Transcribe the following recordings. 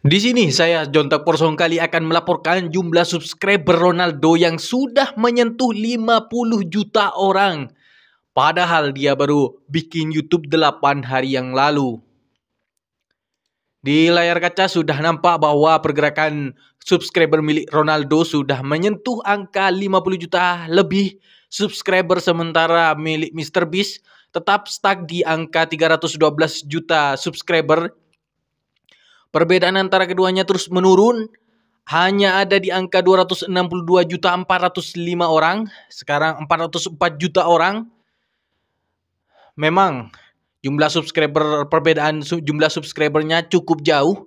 Di sini saya Jontak Porsong kali akan melaporkan jumlah subscriber Ronaldo yang sudah menyentuh 50 juta orang. Padahal dia baru bikin YouTube 8 hari yang lalu. Di layar kaca sudah nampak bahwa pergerakan subscriber milik Ronaldo sudah menyentuh angka 50 juta lebih subscriber sementara milik Mr Beast tetap stuck di angka 312 juta subscriber Perbedaan antara keduanya terus menurun. Hanya ada di angka 262 juta 405 orang. Sekarang 404 juta orang. Memang jumlah subscriber perbedaan jumlah subscribernya cukup jauh.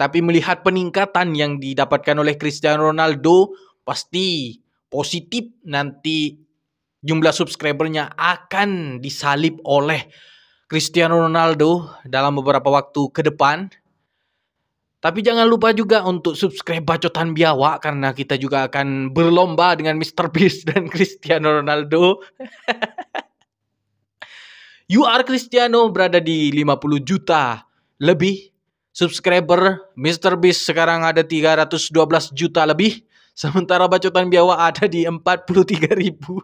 Tapi melihat peningkatan yang didapatkan oleh Cristiano Ronaldo pasti positif nanti jumlah subscribernya akan disalip oleh Cristiano Ronaldo dalam beberapa waktu ke depan tapi jangan lupa juga untuk subscribe Bacotan biawa karena kita juga akan berlomba dengan Mr. Beast dan Cristiano Ronaldo. you are Cristiano berada di 50 juta lebih subscriber. Mr. Beast sekarang ada 312 juta lebih. Sementara Bacotan Biawak ada di 43 ribu.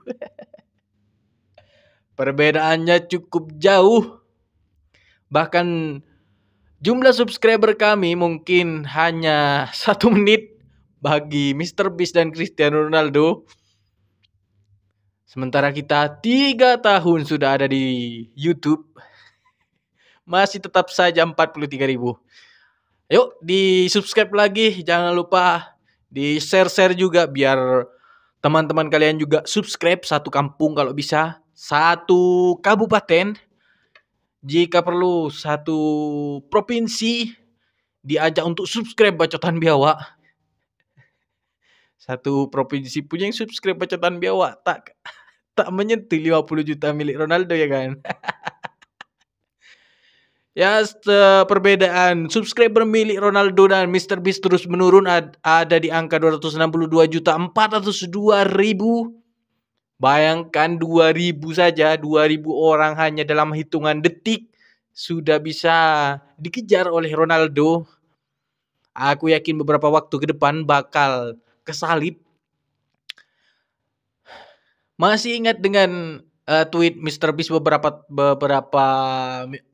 Perbedaannya cukup jauh. Bahkan Jumlah subscriber kami mungkin hanya satu menit bagi Mr. Beast dan Cristiano Ronaldo. Sementara kita tiga tahun sudah ada di YouTube. Masih tetap saja 43 ribu. Yuk di subscribe lagi. Jangan lupa di share-share juga biar teman-teman kalian juga subscribe satu kampung kalau bisa. Satu kabupaten. Jika perlu satu provinsi diajak untuk subscribe bacotan biawak. Satu provinsi punya yang subscribe bacotan biawak tak tak menyentuh 50 juta milik Ronaldo ya kan. Ya, perbedaan subscriber milik Ronaldo dan Mr Beast terus menurun ada di angka 262 juta 402 ribu Bayangkan 2000 saja, 2000 orang hanya dalam hitungan detik sudah bisa dikejar oleh Ronaldo. Aku yakin beberapa waktu ke depan bakal kesalip. Masih ingat dengan uh, tweet Mr. Beast beberapa beberapa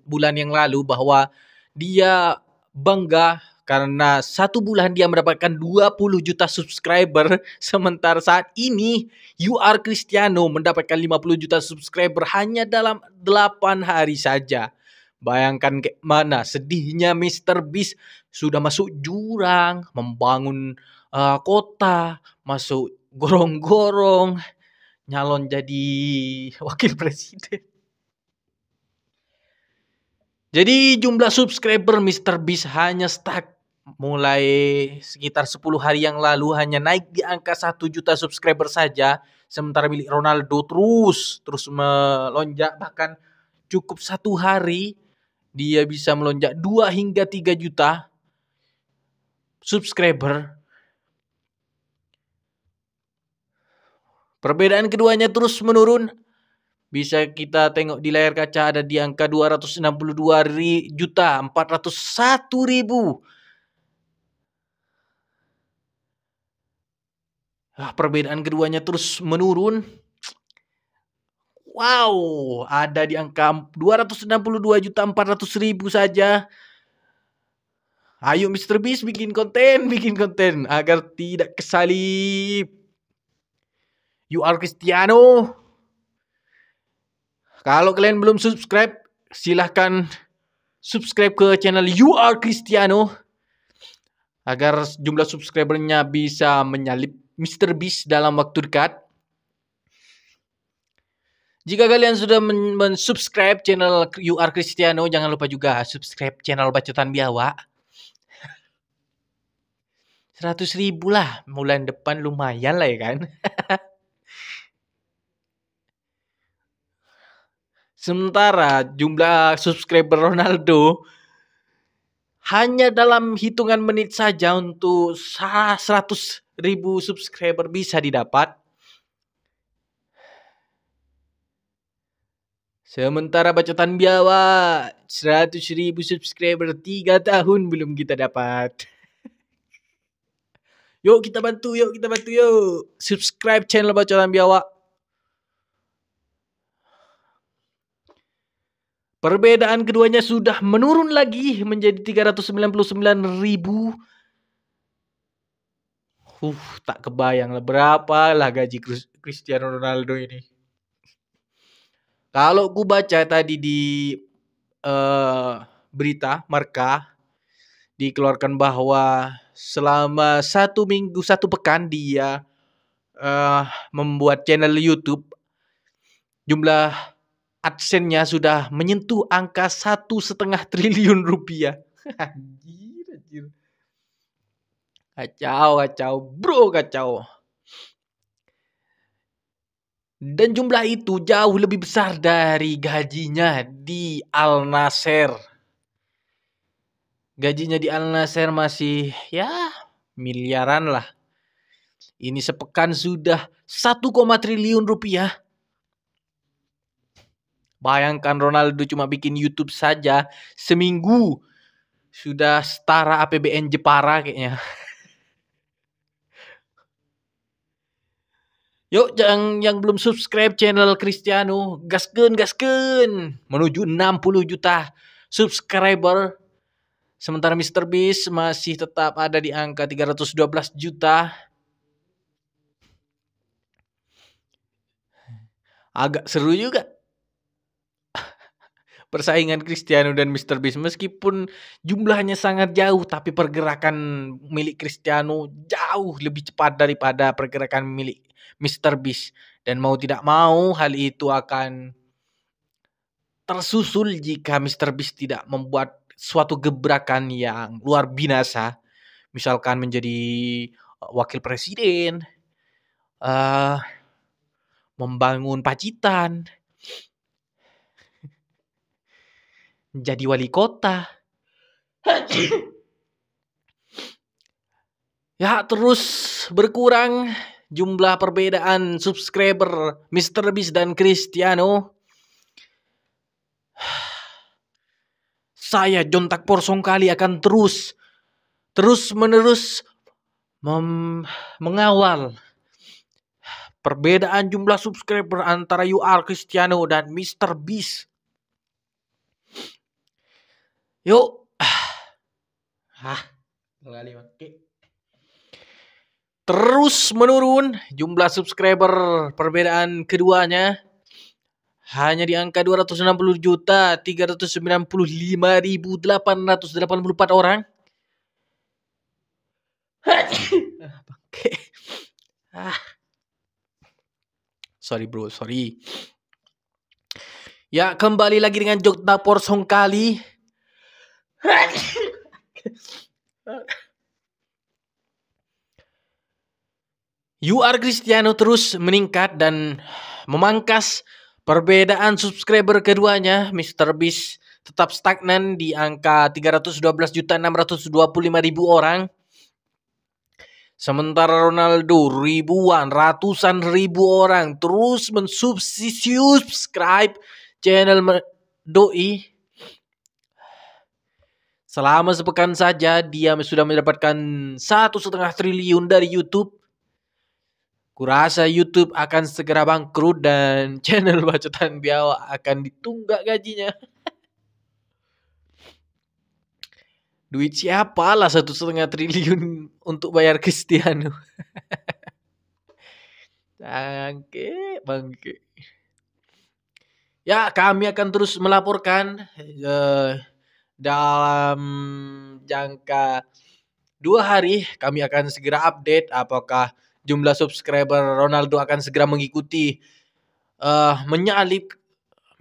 bulan yang lalu bahwa dia bangga karena satu bulan dia mendapatkan 20 juta subscriber sementara saat ini You Are Cristiano mendapatkan 50 juta subscriber hanya dalam 8 hari saja. Bayangkan ke mana sedihnya Mr. Beast sudah masuk jurang, membangun uh, kota, masuk gorong-gorong, nyalon jadi wakil presiden. Jadi jumlah subscriber Mr. Beast hanya stuck mulai sekitar 10 hari yang lalu hanya naik di angka 1 juta subscriber saja sementara milik Ronaldo terus terus melonjak bahkan cukup satu hari dia bisa melonjak 2 hingga 3 juta subscriber Perbedaan keduanya terus menurun bisa kita tengok di layar kaca ada di angka 262 juta 401 ribu. Nah, perbedaan keduanya terus menurun. Wow, ada di angka 262 juta 400 ribu saja. Ayo Mr. Beast bikin konten, bikin konten agar tidak kesalip. You are Cristiano. Kalau kalian belum subscribe, silahkan subscribe ke channel You Are Cristiano agar jumlah subscribernya bisa menyalip Mr. Beast dalam waktu dekat. Jika kalian sudah men mensubscribe channel You Are Cristiano, jangan lupa juga subscribe channel Bacotan Biawa. 100 ribu lah, bulan depan lumayan lah ya kan. Sementara jumlah subscriber Ronaldo hanya dalam hitungan menit saja untuk 100 ribu subscriber bisa didapat. Sementara bacotan biawa 100 ribu subscriber 3 tahun belum kita dapat. yuk kita bantu, yuk kita bantu, yuk. Subscribe channel bacotan biawa. Perbedaan keduanya sudah menurun lagi menjadi 399 ribu. Uh, tak kebayang lah berapa lah gaji Cristiano Ronaldo ini. Kalau ku baca tadi di uh, berita Marka dikeluarkan bahwa selama satu minggu satu pekan dia uh, membuat channel YouTube jumlah adsennya sudah menyentuh angka satu setengah triliun rupiah. gila Kacau, kacau, bro, kacau. Dan jumlah itu jauh lebih besar dari gajinya di Al Nasser. Gajinya di Al Nasser masih ya miliaran lah. Ini sepekan sudah satu koma triliun rupiah Bayangkan Ronaldo cuma bikin YouTube saja seminggu sudah setara APBN Jepara kayaknya. Yuk yang yang belum subscribe channel Cristiano, gaskeun gaskeun menuju 60 juta subscriber. Sementara Mr Beast masih tetap ada di angka 312 juta. Agak seru juga persaingan Cristiano dan Mr. Beast meskipun jumlahnya sangat jauh tapi pergerakan milik Cristiano jauh lebih cepat daripada pergerakan milik Mr. Beast dan mau tidak mau hal itu akan tersusul jika Mr. Beast tidak membuat suatu gebrakan yang luar binasa misalkan menjadi uh, wakil presiden uh, membangun pacitan jadi wali kota. ya terus berkurang jumlah perbedaan subscriber Mr. Beast dan Cristiano. Saya jontak porsong kali akan terus terus menerus mengawal perbedaan jumlah subscriber antara UR Cristiano dan Mr. Beast. Yuk. Hah, kali oke. Terus menurun jumlah subscriber perbedaan keduanya hanya di angka 260 juta 395.884 orang. ah. Sorry bro, sorry. Ya kembali lagi dengan Porsong kali. You are Cristiano terus meningkat dan memangkas perbedaan subscriber keduanya. Mr. Beast tetap stagnan di angka 312.625.000 orang. Sementara Ronaldo ribuan, ratusan ribu orang terus mensubscribe channel Doi Selama sepekan saja dia sudah mendapatkan satu setengah triliun dari YouTube. Kurasa YouTube akan segera bangkrut dan channel bacotan biawa akan ditunggak gajinya. Duit siapa lah satu setengah triliun untuk bayar Cristiano? bangke, bangke. Ya kami akan terus melaporkan. Uh, dalam jangka dua hari kami akan segera update apakah jumlah subscriber Ronaldo akan segera mengikuti uh, menyalip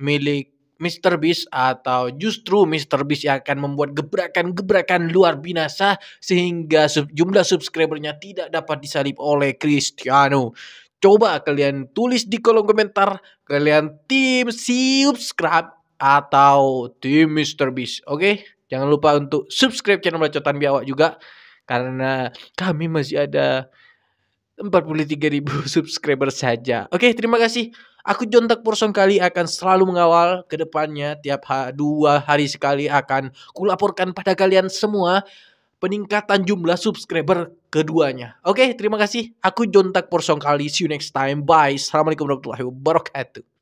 milik Mr. Beast atau justru Mr. Beast yang akan membuat gebrakan-gebrakan luar binasa sehingga sub jumlah subscribernya tidak dapat disalip oleh Cristiano. Coba kalian tulis di kolom komentar kalian tim subscribe atau di Mr. Beast. Oke, okay? jangan lupa untuk subscribe channel Bacotan Biawak juga karena kami masih ada 43.000 subscriber saja. Oke, okay, terima kasih. Aku John Tak kali akan selalu mengawal ke depannya tiap dua hari sekali akan kulaporkan pada kalian semua peningkatan jumlah subscriber keduanya. Oke, okay, terima kasih. Aku John Tak kali. See you next time. Bye. Assalamualaikum warahmatullahi wabarakatuh.